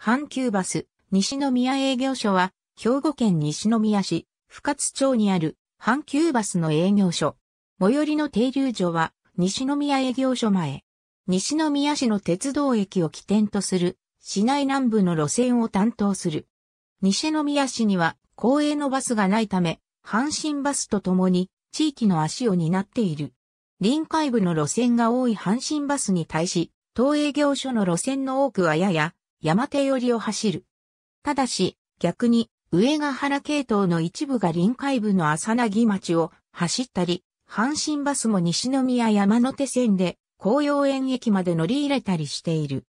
阪急バス、西宮営業所は、兵庫県西宮市、深津町にある、阪急バスの営業所。最寄りの停留所は、西宮営業所前。西宮市の鉄道駅を起点とする、市内南部の路線を担当する。西宮市には、公営のバスがないため、阪神バスとともに、地域の足を担っている。臨海部の路線が多い阪神バスに対し、当営業所の路線の多くはやや、山手寄りを走る。ただし、逆に、上ヶ原系統の一部が臨海部の浅な町を走ったり、阪神バスも西宮山手線で紅葉園駅まで乗り入れたりしている。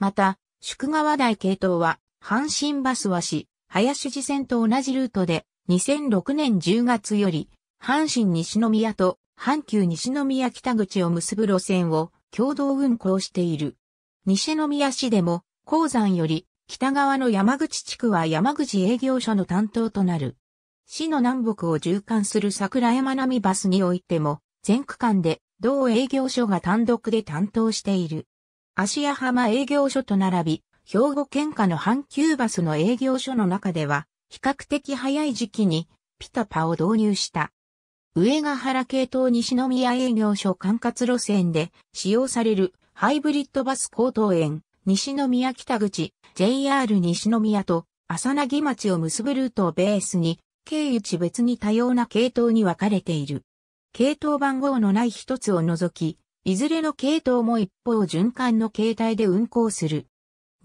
また、宿川台系統は、阪神バスは市、林寺線と同じルートで、2006年10月より、阪神西宮と阪急西宮北口を結ぶ路線を共同運行している。西宮市でも鉱山より北側の山口地区は山口営業所の担当となる。市の南北を縦貫する桜山並バスにおいても、全区間で同営業所が単独で担当している。芦屋浜営業所と並び、兵庫県下の阪急バスの営業所の中では、比較的早い時期にピタパを導入した。上ヶ原系統西宮営業所管轄路線で使用されるハイブリッドバス高等園西宮北口、JR 西宮と浅な町を結ぶルートをベースに、経由地別に多様な系統に分かれている。系統番号のない一つを除き、いずれの系統も一方循環の形態で運行する。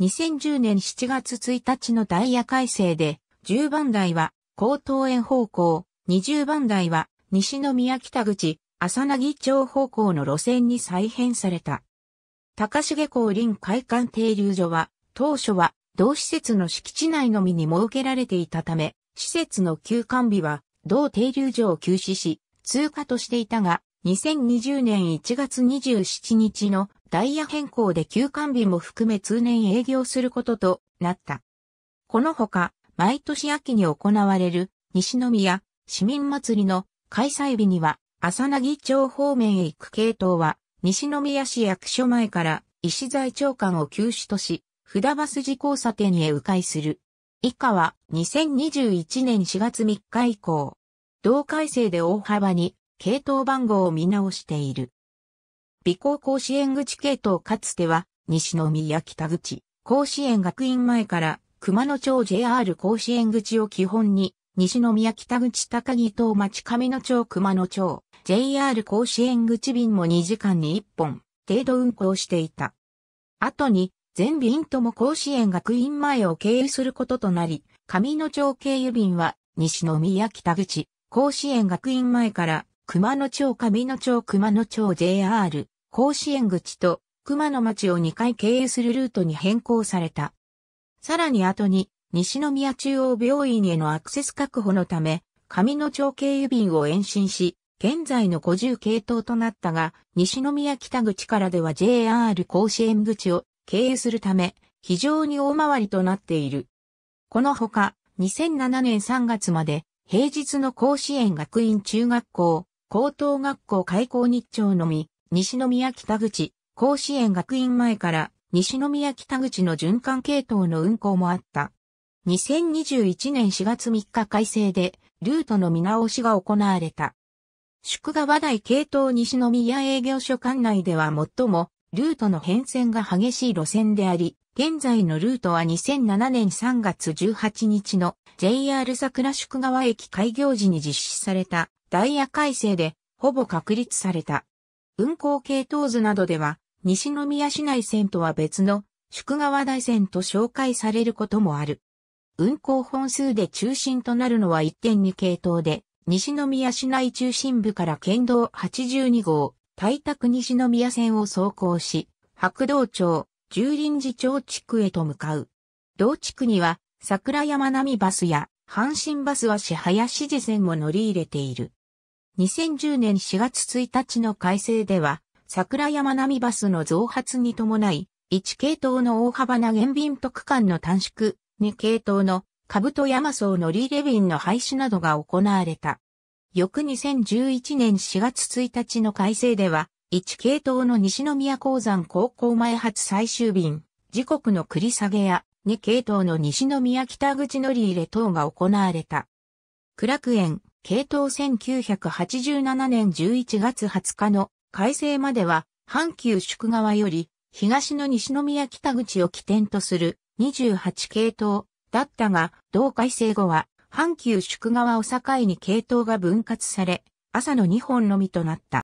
2010年7月1日のダイヤ改正で、10番台は高等園方向、20番台は西宮北口、浅な町方向の路線に再編された。高重公林会館停留所は、当初は同施設の敷地内のみに設けられていたため、施設の休館日は同停留所を休止し、通過としていたが、2020年1月27日のダイヤ変更で休館日も含め通年営業することとなった。このほか、毎年秋に行われる西宮市民祭りの開催日には、浅な町方面へ行く系統は西宮市役所前から石材長官を休止とし、札橋寺交差点へ迂回する。以下は2021年4月3日以降、同改正で大幅に系統番号を見直している。美高甲子園口系統かつては西宮北口、甲子園学院前から熊野町 JR 甲子園口を基本に西宮北口高木等町上野町熊野町 JR 甲子園口便も2時間に1本程度運行していた。後に全便とも甲子園学院前を経由することとなり、上野町経由便は西宮北口、甲子園学院前から熊野町上野町熊野町 JR、甲子園口と熊野町を2回経由するルートに変更された。さらに後に西宮中央病院へのアクセス確保のため、上野町経由便を延伸し、現在の50系統となったが、西宮北口からでは JR 甲子園口を経由するため、非常に大回りとなっている。このほか、2007年3月まで、平日の甲子園学院中学校、高等学校開校日朝のみ、西宮北口、甲子園学院前から西宮北口の循環系統の運行もあった。2021年4月3日改正で、ルートの見直しが行われた。宿河話題系統西宮営業所管内では最もルートの変遷が激しい路線であり、現在のルートは2007年3月18日の JR 桜宿川駅開業時に実施されたダイヤ改正でほぼ確立された。運行系統図などでは西宮市内線とは別の宿川台線と紹介されることもある。運行本数で中心となるのは1.2系統で、西宮市内中心部から県道82号、大田区西宮線を走行し、白道町、十林寺町地区へと向かう。同地区には、桜山並バスや、阪神バスは市林寺線も乗り入れている。2010年4月1日の改正では、桜山並バスの増発に伴い、1系統の大幅な減便と区間の短縮、2系統の兜山荘のリーレビンの廃止などが行われた。翌2011年4月1日の改正では、1系統の西宮鉱山高校前発最終便、時刻の繰り下げや、2系統の西宮北口乗り入れ等が行われた。苦楽園、系統1987年11月20日の改正までは、阪急宿川より、東の西宮北口を起点とする28系統だったが、同改正後は、阪急宿川を境に系統が分割され、朝の2本のみとなった。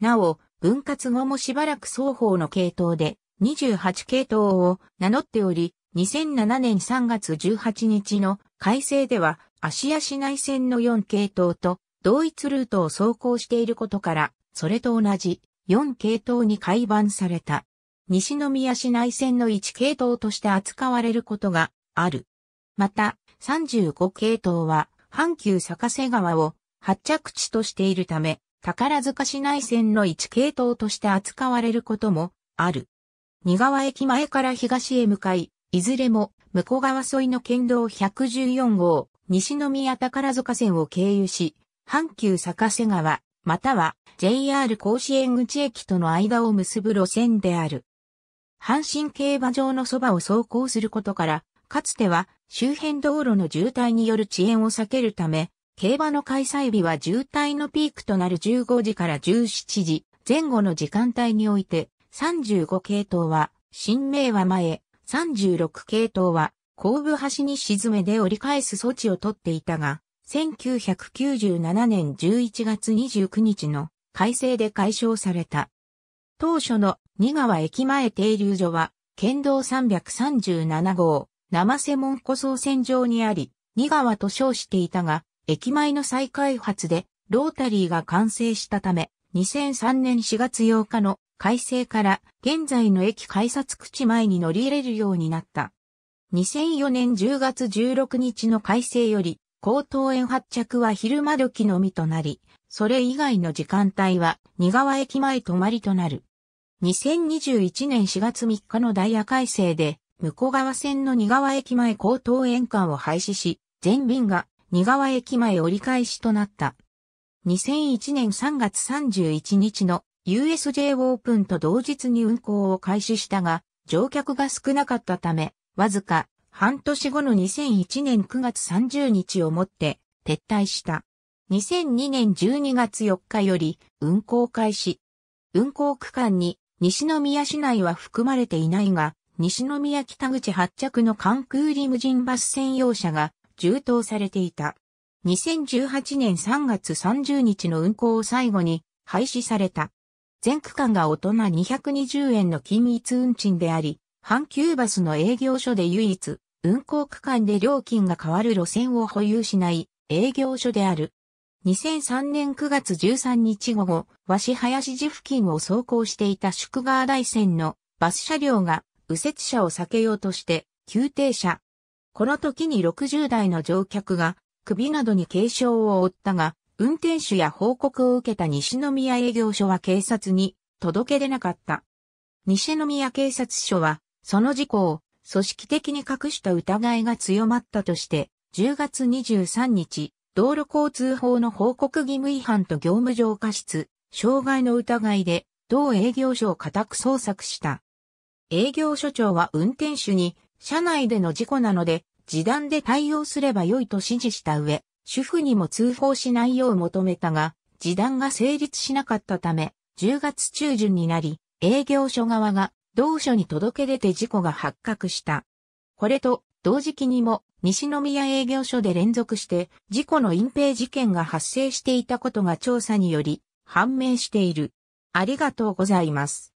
なお、分割後もしばらく双方の系統で、28系統を名乗っており、2007年3月18日の改正では、芦屋市内線の4系統と同一ルートを走行していることから、それと同じ4系統に改版された。西宮市内線の1系統として扱われることがある。また、35系統は、阪急坂瀬川を発着地としているため、宝塚市内線の1系統として扱われることもある。二川駅前から東へ向かい、いずれも向こう側沿いの県道114号、西宮宝塚線を経由し、阪急坂瀬川、または JR 甲子園口駅との間を結ぶ路線である。阪神競馬場のそばを走行することから、かつては周辺道路の渋滞による遅延を避けるため、競馬の開催日は渋滞のピークとなる15時から17時前後の時間帯において、35系統は新名和前、36系統は後部端に沈めで折り返す措置をとっていたが、1997年11月29日の改正で解消された。当初の二川駅前停留所は、県道337号、生瀬門湖総線上にあり、二川と称していたが、駅前の再開発でロータリーが完成したため、2003年4月8日の改正から現在の駅改札口前に乗り入れるようになった。2004年10月16日の改正より、高等園発着は昼間時のみとなり、それ以外の時間帯は二川駅前止まりとなる。2021年4月3日のダイヤ改正で、向川線の二川駅前高等沿間を廃止し、全便が二川駅前折り返しとなった。2001年3月31日の USJ オープンと同日に運行を開始したが、乗客が少なかったため、わずか半年後の2001年9月30日をもって撤退した。2002年12月4日より運行開始。運行区間に西宮市内は含まれていないが、西宮北口発着の関空リムジンバス専用車が充当されていた。2018年3月30日の運行を最後に廃止された。全区間が大人220円の均一運賃であり、阪急バスの営業所で唯一、運行区間で料金が変わる路線を保有しない営業所である。2003年9月13日午後、和紙林寺付近を走行していた宿川大線のバス車両が右折車を避けようとして、急停車。この時に60代の乗客が、首などに軽傷を負ったが、運転手や報告を受けた西宮営業所は警察に届け出なかった。西宮警察署は、その事故を組織的に隠した疑いが強まったとして、10月23日、道路交通法の報告義務違反と業務上過失、障害の疑いで、同営業所を家宅捜索した。営業所長は運転手に、車内での事故なので、時短で対応すれば良いと指示した上、主婦にも通報しないよう求めたが、時短が成立しなかったため、10月中旬になり、営業所側が同署に届け出て事故が発覚した。これと同時期にも西宮営業所で連続して事故の隠蔽事件が発生していたことが調査により判明している。ありがとうございます。